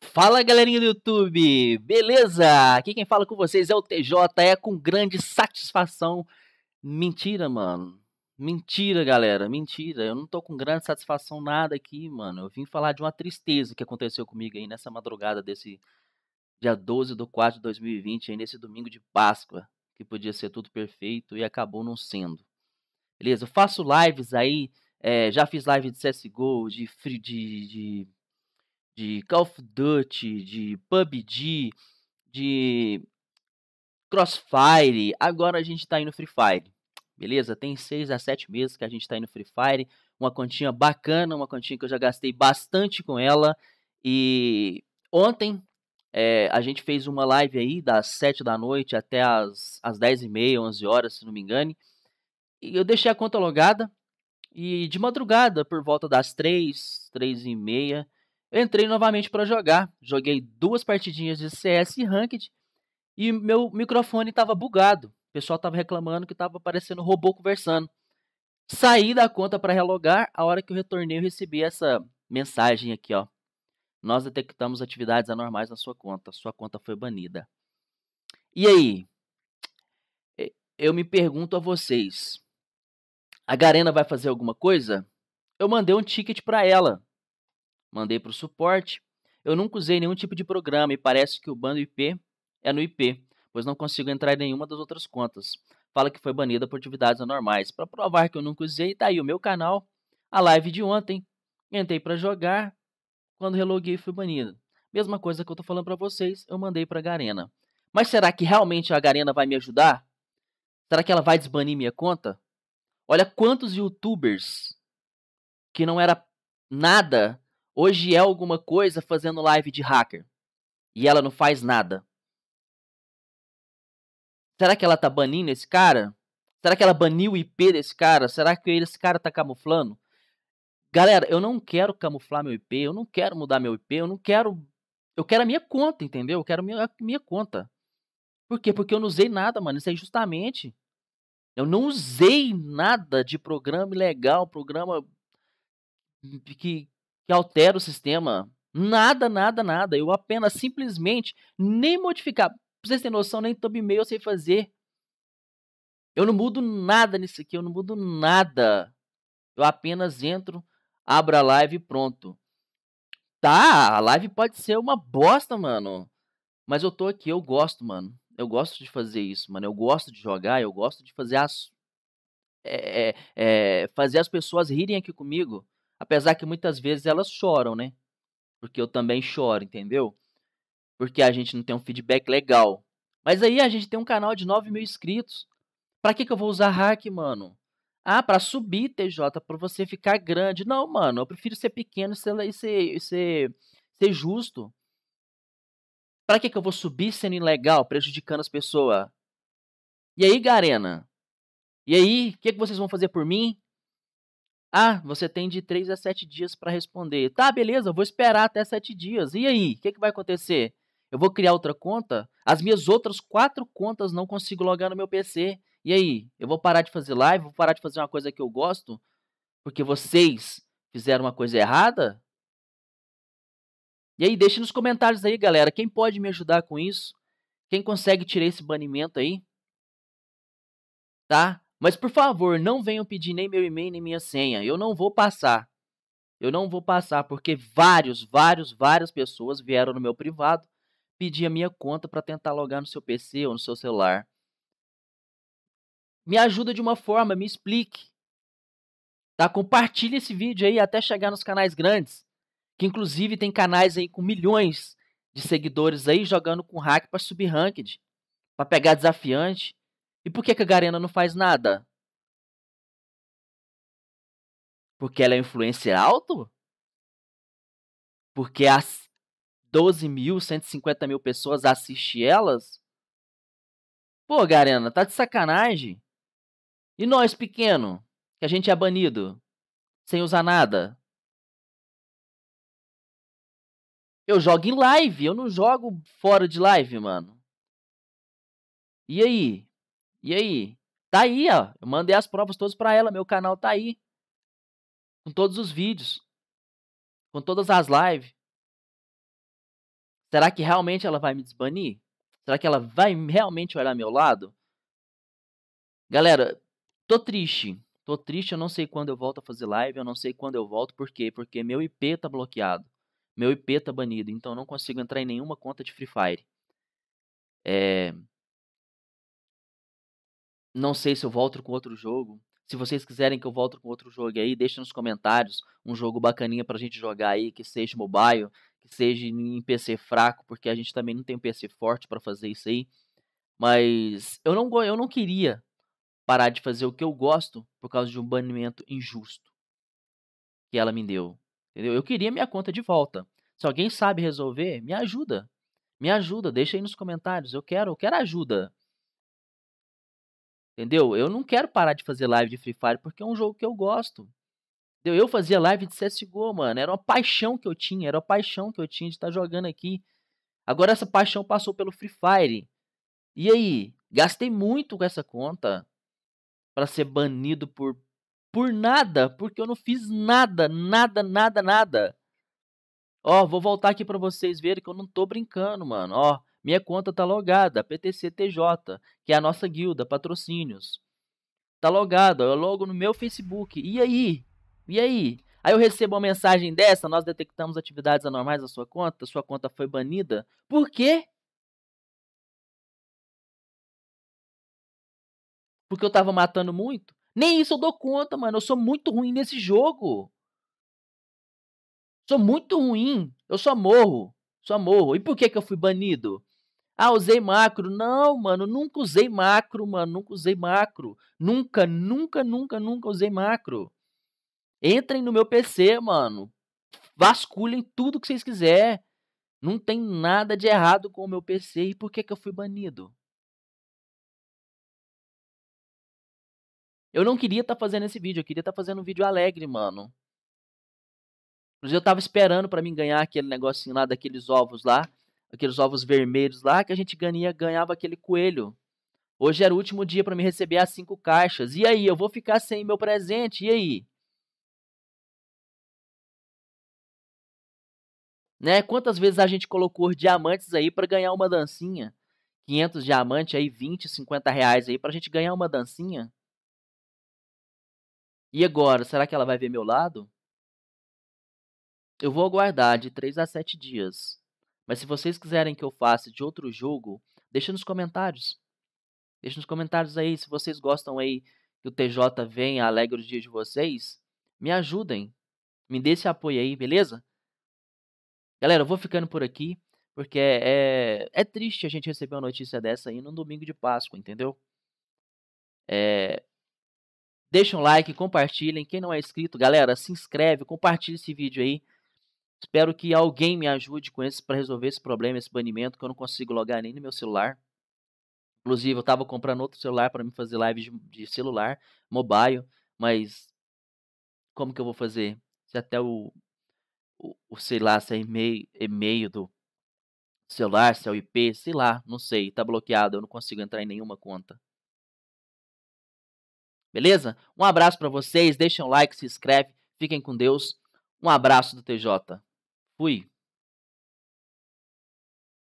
Fala galerinha do YouTube, beleza? Aqui quem fala com vocês é o TJ, é com grande satisfação. Mentira, mano. Mentira, galera, mentira. Eu não tô com grande satisfação nada aqui, mano. Eu vim falar de uma tristeza que aconteceu comigo aí nessa madrugada desse dia 12 do 4 de 2020, aí nesse domingo de Páscoa, que podia ser tudo perfeito e acabou não sendo. Beleza, eu faço lives aí, é, já fiz live de CSGO, de, de, de de Call of Duty, de PUBG, de Crossfire. Agora a gente está aí no Free Fire. Beleza? Tem 6 a 7 meses que a gente está aí no Free Fire. Uma continha bacana, uma continha que eu já gastei bastante com ela. E ontem é, a gente fez uma live aí das 7 da noite até as, as 10 e meia, 11 horas, se não me engano. E eu deixei a conta logada. E de madrugada, por volta das 3, 3 e meia, Entrei novamente para jogar, joguei duas partidinhas de CS e Ranked e meu microfone estava bugado. O pessoal estava reclamando que estava aparecendo robô conversando. Saí da conta para relogar, a hora que eu retornei eu recebi essa mensagem aqui, ó. Nós detectamos atividades anormais na sua conta, sua conta foi banida. E aí? Eu me pergunto a vocês, a Garena vai fazer alguma coisa? Eu mandei um ticket para ela, Mandei para o suporte. Eu nunca usei nenhum tipo de programa e parece que o bando IP é no IP, pois não consigo entrar em nenhuma das outras contas. Fala que foi banida por atividades anormais. Para provar que eu nunca usei, tá aí o meu canal, a live de ontem. Entrei para jogar, quando reloguei fui banido. Mesma coisa que eu tô falando para vocês, eu mandei para a Garena. Mas será que realmente a Garena vai me ajudar? Será que ela vai desbanir minha conta? Olha quantos youtubers que não era nada hoje é alguma coisa fazendo live de hacker e ela não faz nada. Será que ela tá banindo esse cara? Será que ela baniu o IP desse cara? Será que esse cara tá camuflando? Galera, eu não quero camuflar meu IP, eu não quero mudar meu IP, eu não quero. Eu quero a minha conta, entendeu? Eu quero a minha, a minha conta. Por quê? Porque eu não usei nada, mano. Isso é justamente. Eu não usei nada de programa ilegal, programa que, que altera o sistema. Nada, nada, nada. Eu apenas simplesmente nem modificar. Pra vocês terem noção, nem thumb mail eu sei fazer. Eu não mudo nada nisso aqui, eu não mudo nada. Eu apenas entro, abro a live e pronto. Tá, a live pode ser uma bosta, mano. Mas eu tô aqui, eu gosto, mano. Eu gosto de fazer isso, mano. Eu gosto de jogar, eu gosto de fazer as. É, é, é fazer as pessoas rirem aqui comigo. Apesar que muitas vezes elas choram, né? Porque eu também choro, entendeu? Porque a gente não tem um feedback legal. Mas aí a gente tem um canal de 9 mil inscritos. Pra que, que eu vou usar hack, mano? Ah, para subir, TJ, para você ficar grande. Não, mano, eu prefiro ser pequeno e ser, ser, ser, ser justo. Para que, que eu vou subir sendo ilegal, prejudicando as pessoas? E aí, Garena? E aí, o que, que vocês vão fazer por mim? Ah, você tem de 3 a 7 dias para responder. Tá, beleza, eu vou esperar até 7 dias. E aí, o que, que vai acontecer? Eu vou criar outra conta? As minhas outras quatro contas não consigo logar no meu PC. E aí, eu vou parar de fazer live, vou parar de fazer uma coisa que eu gosto? Porque vocês fizeram uma coisa errada? E aí, deixe nos comentários aí, galera. Quem pode me ajudar com isso? Quem consegue tirar esse banimento aí? Tá? Mas por favor, não venham pedir nem meu e-mail nem minha senha. Eu não vou passar. Eu não vou passar porque vários, vários, várias pessoas vieram no meu privado pedir a minha conta para tentar logar no seu PC ou no seu celular. Me ajuda de uma forma, me explique. Tá? Compartilhe esse vídeo aí até chegar nos canais grandes, que inclusive tem canais aí com milhões de seguidores aí jogando com hack para subir ranked, para pegar desafiante. E por que, que a Garena não faz nada? Porque ela é influencer alto? Porque as 12 mil, 150 mil pessoas assistem elas? Pô, Garena, tá de sacanagem. E nós, pequeno, que a gente é banido, sem usar nada? Eu jogo em live, eu não jogo fora de live, mano. E aí? E aí? Tá aí, ó. Eu mandei as provas todas para ela. Meu canal tá aí. Com todos os vídeos. Com todas as lives. Será que realmente ela vai me desbanir? Será que ela vai realmente olhar meu lado? Galera, tô triste. Tô triste, eu não sei quando eu volto a fazer live, eu não sei quando eu volto, por quê? Porque meu IP tá bloqueado. Meu IP tá banido, então eu não consigo entrar em nenhuma conta de Free Fire. É, não sei se eu volto com outro jogo. Se vocês quiserem que eu volte com outro jogo aí, deixa nos comentários um jogo bacaninha pra gente jogar aí, que seja mobile, que seja em PC fraco, porque a gente também não tem um PC forte para fazer isso aí. Mas eu não, eu não queria parar de fazer o que eu gosto por causa de um banimento injusto que ela me deu. Entendeu? Eu queria minha conta de volta. Se alguém sabe resolver, me ajuda. Me ajuda, deixa aí nos comentários. Eu quero, eu quero ajuda. Entendeu? Eu não quero parar de fazer live de Free Fire porque é um jogo que eu gosto. Entendeu? Eu fazia live de CSGO, mano. Era uma paixão que eu tinha, era uma paixão que eu tinha de estar tá jogando aqui. Agora essa paixão passou pelo Free Fire. E aí? Gastei muito com essa conta para ser banido por por nada, porque eu não fiz nada, nada, nada, nada. Ó, vou voltar aqui para vocês verem que eu não tô brincando, mano. Ó, minha conta tá logada, PTCTJ, que é a nossa guilda, patrocínios. Tá logado, eu logo no meu Facebook. E aí? E aí? Aí eu recebo uma mensagem dessa, nós detectamos atividades anormais na sua conta, sua conta foi banida. Por quê? Porque eu tava matando muito? Nem isso eu dou conta, mano. Eu sou muito ruim nesse jogo. Sou muito ruim. Eu só morro. Só morro. E por que, que eu fui banido? Ah, usei macro. Não, mano, nunca usei macro, mano. Nunca usei macro. Nunca, nunca, nunca, nunca usei macro. Entrem no meu PC, mano. Vasculhem tudo que vocês quiserem. Não tem nada de errado com o meu PC. E por que, que eu fui banido? Eu não queria estar tá fazendo esse vídeo. Eu queria estar tá fazendo um vídeo alegre, mano. Inclusive, eu tava esperando para mim ganhar aquele negocinho lá daqueles ovos lá aqueles ovos vermelhos lá, que a gente ganha, ganhava aquele coelho. Hoje era o último dia para me receber as cinco caixas. E aí, eu vou ficar sem meu presente? E aí? Né? Quantas vezes a gente colocou diamantes aí para ganhar uma dancinha? 500 diamantes aí, 20, 50 reais aí pra gente ganhar uma dancinha? E agora, será que ela vai ver meu lado? Eu vou aguardar de 3 a 7 dias. Mas se vocês quiserem que eu faça de outro jogo, deixa nos comentários. Deixa nos comentários aí se vocês gostam aí que o TJ venha, alegre os dias de vocês. Me ajudem. Me dê esse apoio aí, beleza? Galera, eu vou ficando por aqui, porque é, é triste a gente receber uma notícia dessa aí no domingo de Páscoa, entendeu? É, deixa um like, compartilhem. Quem não é inscrito, galera, se inscreve, compartilha esse vídeo aí. Espero que alguém me ajude com isso para resolver esse problema, esse banimento, que eu não consigo logar nem no meu celular. Inclusive, eu estava comprando outro celular para me fazer live de, de, celular, mobile, mas como que eu vou fazer? Se até o, o, o sei lá, se é e-mail, e-mail do celular, se é o IP, sei lá, não sei, tá bloqueado, eu não consigo entrar em nenhuma conta. Beleza? Um abraço para vocês, deixem um like, se inscreve, fiquem com Deus. Um abraço do TJ. Fui.